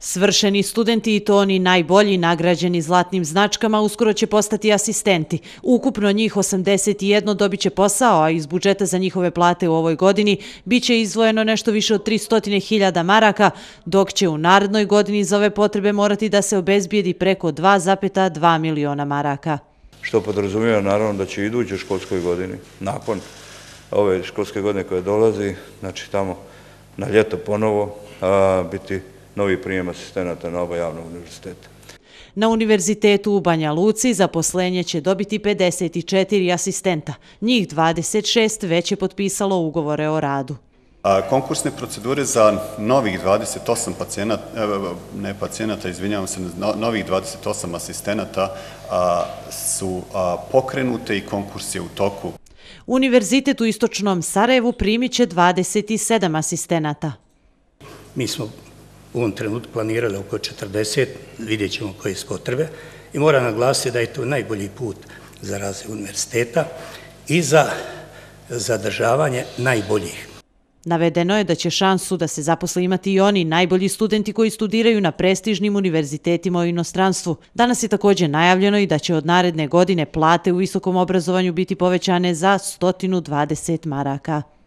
Svršeni studenti i to oni najbolji nagrađeni zlatnim značkama uskoro će postati asistenti. Ukupno njih 81 dobit će posao, a iz budžeta za njihove plate u ovoj godini bit će izvojeno nešto više od 300.000 maraka, dok će u narednoj godini za ove potrebe morati da se obezbijedi preko 2,2 miliona maraka. Što podrazumijem, naravno da će iduće školskoj godini, nakon ove školske godine koje dolazi, znači tamo na ljeto ponovo, biti izvojeno novi prijem asistenata na oba javna univerziteta. Na Univerzitetu u Banja Luci zaposlenje će dobiti 54 asistenta. Njih 26 već je potpisalo ugovore o radu. Konkursne procedure za novih 28 pacijenata, e, ne pacijenata, izvinjavam se, novih 28 asistenata su pokrenute i konkurs je u toku. Univerzitet u Istočnom Sarajevu primit će 27 asistenata. Mi smo u ovom trenutku planirali oko 40, vidjet ćemo koje su potrebe i mora naglasiti da je to najbolji put za razvoj univerziteta i za zadržavanje najboljih. Navedeno je da će šansu da se zaposle imati i oni najbolji studenti koji studiraju na prestižnim univerzitetima u inostranstvu. Danas je također najavljeno i da će od naredne godine plate u visokom obrazovanju biti povećane za 120 maraka.